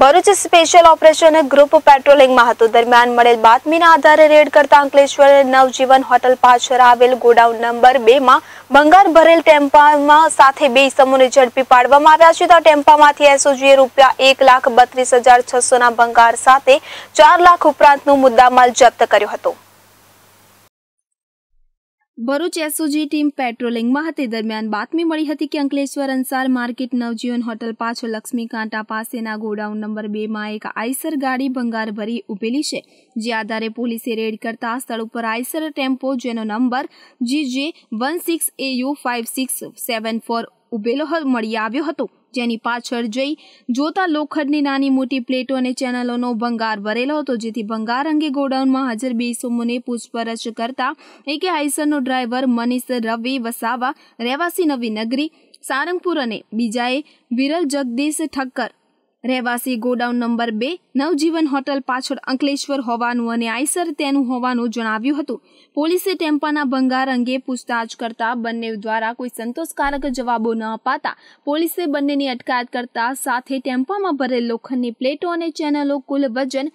Bharuch special operation group પેટ્રોલિંગમાં હતું દરમિયાન મળેલ બાતમીના આધારે રેડ કરતા અંકલેશ્વર નવજીવન હોટલ પાછળ આવેલ ગોડાઉન નંબર બેમાં ભંગાર ભરેલ ટેમ્પામાં સાથે બે સમૂહને ઝડપી પાડવામાં આવ્યા છે તો ટેમ્પામાંથી એસઓજીએ રૂપિયા એક લાખ બત્રીસ હજાર છસોના ભંગાર સાથે ચાર લાખ ઉપરાંતનું મુદ્દામાલ જપ્ત કર્યો હતો ભરૂચ એસઓજી ટીમ પેટ્રોલિંગમાં હતી દરમિયાન બાતમી મળી હતી કે અંકલેશ્વર અંસાર માર્કેટ નવજીવન હોટલ પાછળ લક્ષ્મીકાંટા પાસેના ગોડાઉન નંબર બેમાં એક આઈસર ગાડી ભંગાર ભરી ઉભેલી છે જે આધારે પોલીસે રેડ કરતા સ્થળ ઉપર આઈસર ટેમ્પો જેનો number GJ one six AU five six seven four ઉભેલો મળી આવ્યો હતો જેની પાછળ જઈ જોતા લોખંડની નાની મોટી પ્લેટો અને ચેનલોનો ભંગાર ભરેલો હતો જેથી ભંગાર અંગે ગોડાઉનમાં હાજર બે સોમોને પૂછપરછ કરતા એકે હાઈસરનો ડ્રાઈવર મનીષ રવિ વસાવા રહેવાસી નવી નગરી સારંગપુર અને બીજાએ વિરલ જગદીશ ઠક્કર રહેવાસી ગોડાઉન નંબર બે નવજીવન હોટલ પાછળ અંકલેશ્વર હોવાનું અને આઈસર તેનું હોવાનું જણાવ્યું હતું પોલીસે ટેમ્પાના ભંગાર અંગે પૂછતાછ કરતા બંને દ્વારા કોઈ સંતોષકારક જવાબો ન અપાતા પોલીસે બંનેની અટકાયત કરતા સાથે ટેમ્પામાં ભરેલ લોખંડની પ્લેટો અને ચેનલો કુલ વજન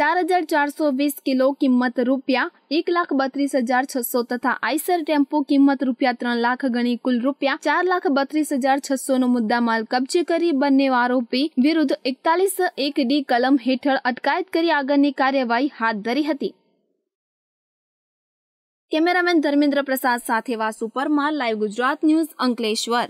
ચાર હજાર ચારસો વીસ કિલો કિંમત રૂપિયા એક લાખ બત્રીસ હજાર છસો તથા આઈસર ટેમ્પો કિંમત રૂપિયા ત્રણ લાખ ગણી કુલ રૂપિયા ચાર લાખ બત્રીસ હજાર છસો નો માલ કબજે કરી બંને આરોપી વિરુદ્ધ એકતાલીસ એક ડી કલમ હેઠળ અટકાયત કરી આગળની કાર્યવાહી હાથ ધરી હતી કેમેરામેન ધર્મેન્દ્ર પ્રસાદ સાથે વાસુ પરમાર લાઈવ ગુજરાત ન્યૂઝ અંકલેશ્વર